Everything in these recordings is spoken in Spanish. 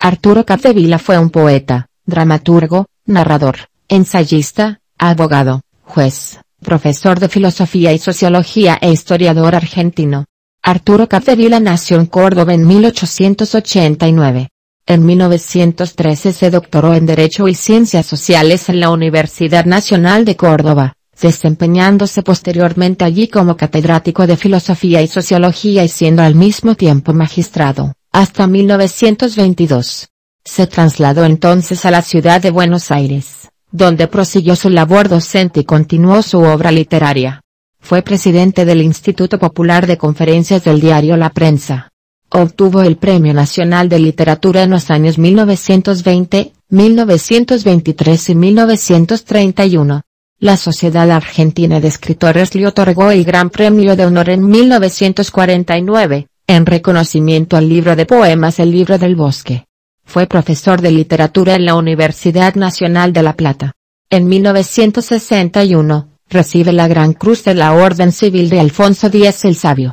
Arturo Capdevila fue un poeta, dramaturgo, narrador, ensayista, abogado, juez, profesor de filosofía y sociología e historiador argentino. Arturo Capdevila nació en Córdoba en 1889. En 1913 se doctoró en Derecho y Ciencias Sociales en la Universidad Nacional de Córdoba, desempeñándose posteriormente allí como catedrático de Filosofía y Sociología y siendo al mismo tiempo magistrado hasta 1922. Se trasladó entonces a la ciudad de Buenos Aires, donde prosiguió su labor docente y continuó su obra literaria. Fue presidente del Instituto Popular de Conferencias del diario La Prensa. Obtuvo el Premio Nacional de Literatura en los años 1920, 1923 y 1931. La Sociedad Argentina de Escritores le otorgó el Gran Premio de Honor en 1949 en reconocimiento al libro de poemas El libro del bosque. Fue profesor de literatura en la Universidad Nacional de La Plata. En 1961, recibe la Gran Cruz de la Orden Civil de Alfonso X el Sabio.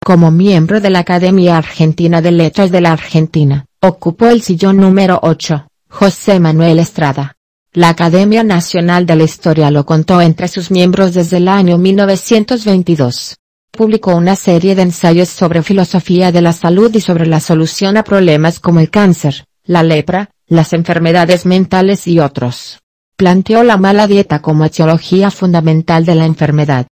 Como miembro de la Academia Argentina de Letras de la Argentina, ocupó el sillón número 8, José Manuel Estrada. La Academia Nacional de la Historia lo contó entre sus miembros desde el año 1922 publicó una serie de ensayos sobre filosofía de la salud y sobre la solución a problemas como el cáncer, la lepra, las enfermedades mentales y otros. Planteó la mala dieta como etiología fundamental de la enfermedad,